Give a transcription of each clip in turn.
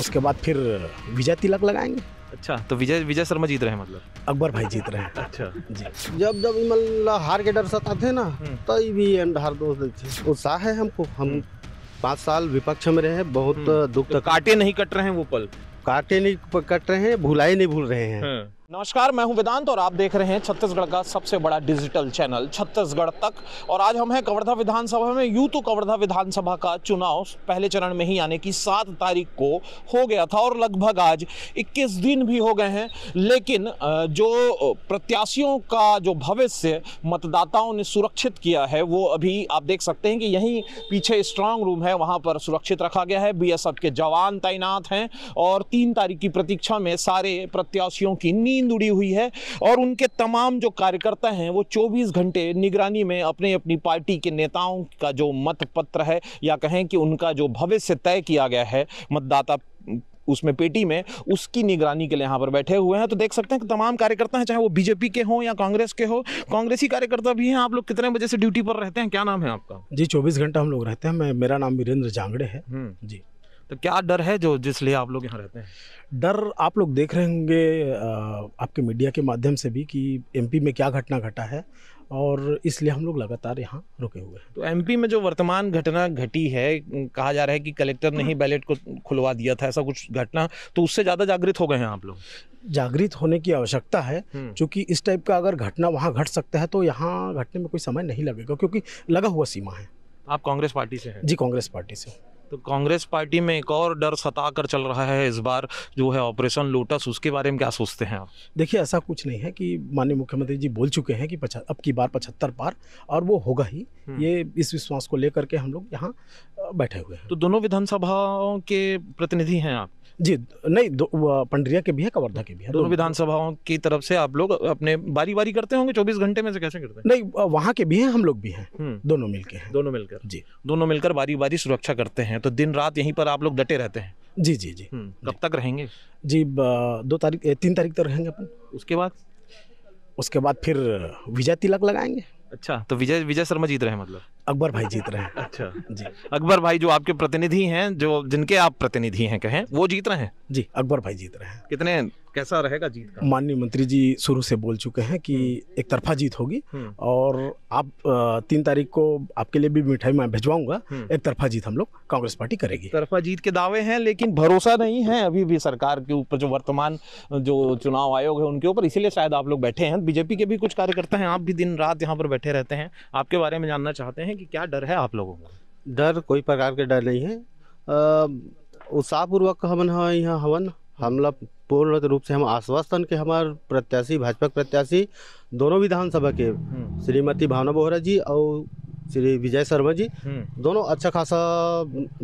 उसके बाद फिर विजय तिलक लगाएंगे अच्छा तो विजय विजय शर्मा जीत रहे हैं मतलब अकबर भाई जीत रहे हैं अच्छा जी जब जब मतलब हार के डर सताते ना तो भी एंड हार दोष देते उत्साह है हमको हम हम्म। पाँच साल विपक्ष में रहे बहुत हम्म। दुख तो काटे नहीं कट रहे हैं वो पल काटे नहीं कट रहे हैं भुलाए नहीं भूल रहे हैं हाँ। नमस्कार मैं हूं वेदांत और आप देख रहे हैं छत्तीसगढ़ का सबसे बड़ा डिजिटल चैनल छत्तीसगढ़ तक और आज हम हैं कवर्धा विधानसभा में यूं तो कवर्धा विधानसभा का चुनाव पहले चरण में ही यानी कि सात तारीख को हो गया था और लगभग आज 21 दिन भी हो गए हैं लेकिन जो प्रत्याशियों का जो भविष्य मतदाताओं ने सुरक्षित किया है वो अभी आप देख सकते हैं कि यहीं पीछे स्ट्रांग रूम है वहाँ पर सुरक्षित रखा गया है बी के जवान तैनात हैं और तीन तारीख की प्रतीक्षा में सारे प्रत्याशियों की नींद उड़ी हुई है और उनके तमाम जो कार्यकर्ता हैं वो 24 घंटे निगरानी में अपने अपनी पार्टी के नेताओं का जो मत पत्र है या कहें कि उनका जो भविष्य तय किया गया है मतदाता उसमें पेटी में उसकी निगरानी के लिए यहाँ पर बैठे हुए हैं तो देख सकते हैं कि तमाम कार्यकर्ता हैं चाहे वो बीजेपी के हों या कांग्रेस के हो कांग्रेसी कार्यकर्ता भी हैं आप लोग कितने बजे से ड्यूटी पर रहते हैं क्या नाम है आपका जी चौबीस घंटा हम लोग रहते हैं मैं मेरा नाम वीरेंद्र जांगड़े है हम्म। जी तो क्या डर है जो जिसलिए आप लोग यहाँ रहते हैं डर आप लोग देख रहे होंगे आपके मीडिया के माध्यम से भी कि एमपी में क्या घटना घटा है और इसलिए हम लोग लगातार यहाँ रुके हुए हैं तो एमपी में जो वर्तमान घटना घटी है कहा जा रहा है कि कलेक्टर ने ही हाँ। बैलेट को खुलवा दिया था ऐसा कुछ घटना तो उससे ज़्यादा जागृत हो गए हैं आप लोग जागृत होने की आवश्यकता है हम्म। क्योंकि इस टाइप का अगर घटना वहाँ घट सकता है तो यहाँ घटने में कोई समय नहीं लगेगा क्योंकि लगा हुआ सीमा है आप कांग्रेस पार्टी से हैं जी कांग्रेस पार्टी से तो कांग्रेस पार्टी में एक और डर सता कर चल रहा है इस बार जो है ऑपरेशन लोटस उसके बारे में क्या सोचते हैं आप देखिए ऐसा कुछ नहीं है कि माननीय मुख्यमंत्री जी बोल चुके हैं कि पचा अब की बार पचहत्तर पार और वो होगा ही हम्म। ये इस विश्वास को लेकर के हम लोग यहाँ बैठे हुए हैं तो दोनों विधानसभाओं के प्रतिनिधि हैं आप जी नहीं पंडरिया के भी है कवर्धा के भी है दोनों विधानसभाओं की तरफ से आप लोग अपने बारी बारी करते होंगे चौबीस घंटे में से कैसे करते हैं नहीं वहाँ के भी हैं हम लोग भी हैं हम्म। दोनों मिलकर हैं दोनों मिलकर जी दोनों मिलकर बारी बारी सुरक्षा करते हैं तो दिन रात यहीं पर आप लोग डटे रहते हैं जी जी जी हम्म, कब तक रहेंगे जी दो तारीख तीन तारीख तक तो रहेंगे अपन उसके बाद उसके बाद फिर विजय तिलक लगाएंगे अच्छा तो विजय विजय शर्मा जीत रहे हैं मतलब अकबर भाई जीत रहे हैं अच्छा जी अकबर भाई जो आपके प्रतिनिधि हैं जो जिनके आप प्रतिनिधि हैं कहें वो जीत रहे हैं जी अकबर भाई जीत रहे हैं कितने कैसा रहेगा जीत का माननीय मंत्री जी शुरू से बोल चुके हैं कि हम्म। एक तरफा जीत होगी हम्म। और आप तीन तारीख को आपके लिए भी मिठाई मैं भिजवाऊंगा हम्म। एक तरफा जीत हम लोग कांग्रेस पार्टी करेगी तरफा जीत के दावे हैं लेकिन भरोसा नहीं है अभी भी सरकार के ऊपर जो वर्तमान जो चुनाव आयोग है उनके ऊपर इसीलिए शायद आप लोग बैठे हैं बीजेपी के भी कुछ कार्यकर्ता हैं आप भी दिन रात यहाँ पर बैठे रहते हैं आपके बारे में जानना चाहते हैं कि क्या डर है आप लोगों को डर कोई प्रकार के डर नहीं है उत्साहपूर्वक हवन है हाँ, यहाँ हवन हमला पूर्ण रूप से हम आश्वासन के हमारे प्रत्याशी भाजपा प्रत्याशी दोनों विधानसभा के हम्म। श्रीमती भावना बोहरा जी और श्री विजय शर्मा जी हम्म। दोनों अच्छा खासा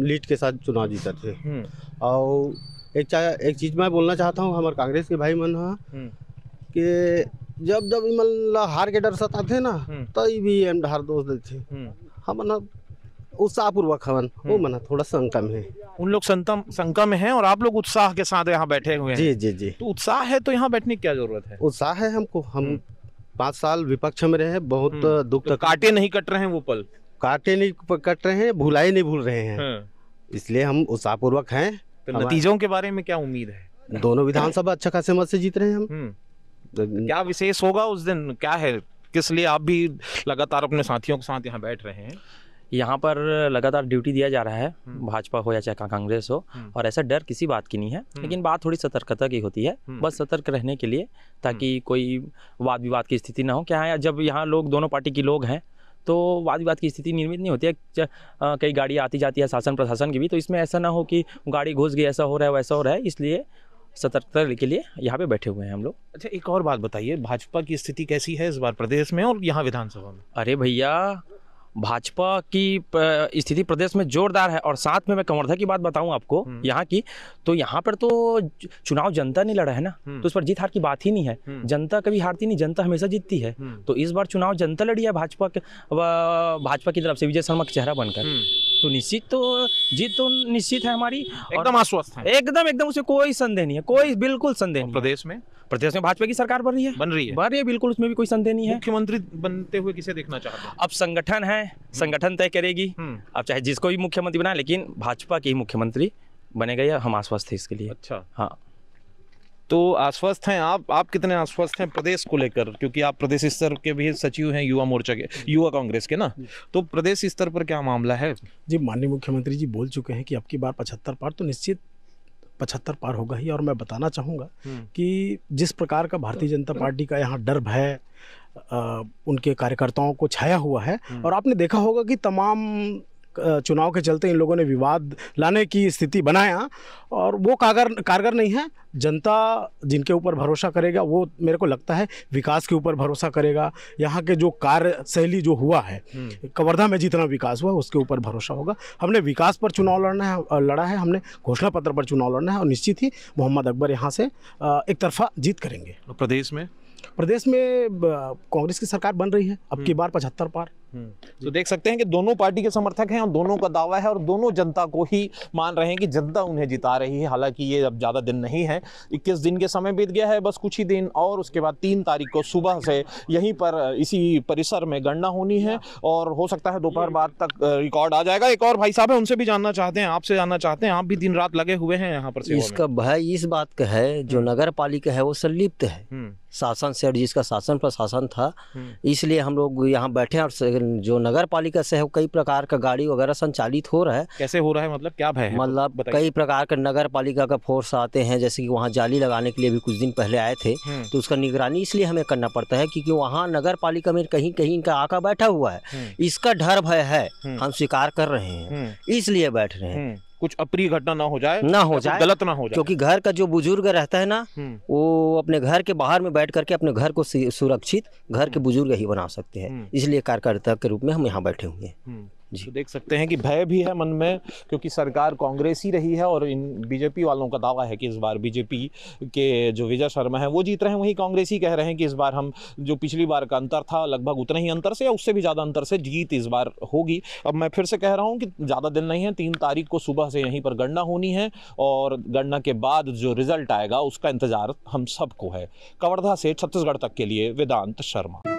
लीड के साथ चुनाव जीते थे हम्म। और एक चाहे एक चीज़ मैं बोलना चाहता हूँ हमारे कांग्रेस के भाई मन हाँ कि जब जब मतलब हार के डर सताते ना तो भी एम ढार दोष देते हम उत्साहपूर्वक हवन वो हम्म। मना थोड़ा शंका में है उन लोग संतम शंका में और आप लोग उत्साह के साथ यहाँ बैठे हुए हैं जी जी जी तो उत्साह है तो यहाँ बैठने की क्या जरूरत है उत्साह है हमको हम हम्म। पांच साल विपक्ष में रहे बहुत हम्म। तो दुख तो काटे नहीं कट रहे हैं वो पल काटे नहीं कट रहे हैं भुलाए नहीं भूल रहे हैं हाँ। इसलिए हम उत्साहपूर्वक पूर्वक तो है नतीजों के बारे में क्या उम्मीद है दोनों विधानसभा अच्छा खासे मत से जीत रहे हैं हम तो क्या विशेष होगा उस दिन क्या है किस लिए आप भी लगातार अपने साथियों के साथ यहाँ बैठ रहे हैं यहाँ पर लगातार ड्यूटी दिया जा रहा है हम्म। भाजपा हो या चाहे कांग्रेस हो हम्म। और ऐसा डर किसी बात की नहीं है हम्म। लेकिन बात थोड़ी सतर्कता की होती है बस सतर्क रहने के लिए ताकि कोई वाद विवाद की स्थिति ना हो क्या है जब यहाँ लोग दोनों पार्टी के लोग हैं तो वाद विवाद की स्थिति निर्मित नहीं होती है कई गाड़ियाँ आती जाती है शासन प्रशासन की भी तो इसमें ऐसा ना हो कि गाड़ी घुस गई ऐसा हो रहा है वैसा हो रहा है इसलिए सतर्कता के लिए यहाँ पे बैठे हुए हैं हम लोग अच्छा एक और बात बताइए भाजपा की स्थिति कैसी है इस बार प्रदेश में और यहाँ विधानसभा में अरे भैया भाजपा की स्थिति प्रदेश में जोरदार है और साथ में मैं कंवर्धा की बात बताऊं आपको हम्म। यहाँ की तो यहाँ पर तो चुनाव जनता नहीं लड़ा है ना हम्म। तो उस पर जीत हार की बात ही नहीं है हम्म। जनता कभी हारती नहीं जनता हमेशा जीतती है तो इस बार चुनाव जनता लड़ी है भाजपा के भाजपा की तरफ से विजय शर्मा का चेहरा बनकर तो निश्चित तो जीत तो निश्चित है हमारी एकदम आश्वस्त है एकदम एकदम उसे कोई संदेह नहीं है कोई बिल्कुल संदेह नहीं प्रदेश में प्रदेश में भाजपा की सरकार बन रही है बन रही है बन रही है बिल्कुल उसमें भी कोई संदेह नहीं है मुख्यमंत्री बनते हुए किसे देखना चाहते हैं अब संगठन है हम्म। संगठन तय करेगी हम्म। अब चाहे जिसको भी मुख्यमंत्री बनाए लेकिन भाजपा के ही मुख्यमंत्री बनेगा या हम आश्वस्त है इसके लिए अच्छा हाँ तो आश्वस्त हैं आप आप कितने आश्वस्त हैं प्रदेश को लेकर क्योंकि आप प्रदेश स्तर के भी सचिव हैं युवा मोर्चा के युवा कांग्रेस के ना तो प्रदेश स्तर पर क्या मामला है जी माननीय मुख्यमंत्री जी बोल चुके हैं कि आपकी बार पचहत्तर पार तो निश्चित पचहत्तर पार होगा ही और मैं बताना चाहूँगा हम्म। कि जिस प्रकार का भारतीय जनता हम्म। पार्टी का यहाँ डर भय उनके कार्यकर्ताओं को छाया हुआ है हम्म। और आपने देखा होगा कि तमाम चुनाव के चलते इन लोगों ने विवाद लाने की स्थिति बनाया और वो कागर कारगर नहीं है जनता जिनके ऊपर भरोसा करेगा वो मेरे को लगता है विकास के ऊपर भरोसा करेगा यहाँ के जो कार्य शैली जो हुआ है हम्म। कवर्धा में जितना विकास हुआ उसके ऊपर भरोसा होगा हमने विकास पर चुनाव लड़ना है लड़ा है हमने घोषणा पत्र पर चुनाव लड़ना है और निश्चित ही मोहम्मद अकबर यहाँ से एक तरफा जीत करेंगे प्रदेश में प्रदेश में कांग्रेस की सरकार बन रही है अब की हम्म। बार पचहत्तर पार हम्म। तो देख सकते हैं कि दोनों पार्टी के समर्थक हैं और दोनों का दावा है और दोनों जनता को ही मान रहे हैं कि जनता उन्हें जिता रही है हालांकि ये अब ज़्यादा दिन नहीं है इक्कीस दिन के समय बीत गया है बस कुछ ही दिन और उसके बाद तीन तारीख को सुबह से यहीं पर इसी परिसर में गणना होनी है और हो सकता है दोपहर बाद तक रिकॉर्ड आ जाएगा एक और भाई साहब है उनसे भी जानना चाहते हैं आपसे जानना चाहते हैं आप भी दिन रात लगे हुए हैं यहाँ पर इसका भय इस बात का है जो हम्म। नगर पालिका है वो संलिप्त है हम्म। शासन से जिसका शासन प्रशासन था इसलिए हम लोग यहाँ बैठे और जो नगर पालिका से है कई प्रकार का गाड़ी वगैरह संचालित हो रहा है कैसे हो रहा है मतलब क्या भय मतलब कई प्रकार का नगर पालिका का फोर्स आते हैं जैसे कि वहाँ जाली लगाने के लिए भी कुछ दिन पहले आए थे हम्म। तो उसका निगरानी इसलिए हमें करना पड़ता है क्योंकि वहाँ नगर पालिका में कहीं कहीं इनका आका बैठा हुआ है हम्म। इसका डर भय है हम्म। हम स्वीकार कर रहे हैं इसलिए बैठ रहे हैं कुछ अप्रिय घटना ना हो जाए ना हो जाए गलत ना हो जाए क्योंकि घर का जो बुजुर्ग रहता है ना हम्म। वो अपने घर के बाहर में बैठ करके अपने घर को सुरक्षित घर के हम्म। बुजुर्ग ही बना सकते हैं हम्म। इसलिए कार्यकर्ता के रूप में हम यहाँ बैठे हुए हैं तो देख सकते हैं कि भय भी है मन में क्योंकि सरकार कांग्रेस ही रही है और इन बीजेपी वालों का दावा है कि इस बार बीजेपी के जो विजय शर्मा है वो जीत रहे हैं वहीं कांग्रेस ही कह रहे हैं कि इस बार हम जो पिछली बार का अंतर था लगभग उतना ही अंतर से या उससे भी ज़्यादा अंतर से जीत इस बार होगी अब मैं फिर से कह रहा हूँ कि ज़्यादा दिन नहीं है तीन तारीख को सुबह से यहीं पर गणना होनी है और गणना के बाद जो रिजल्ट आएगा उसका इंतजार हम सबको है कवर्धा से छत्तीसगढ़ तक के लिए वेदांत शर्मा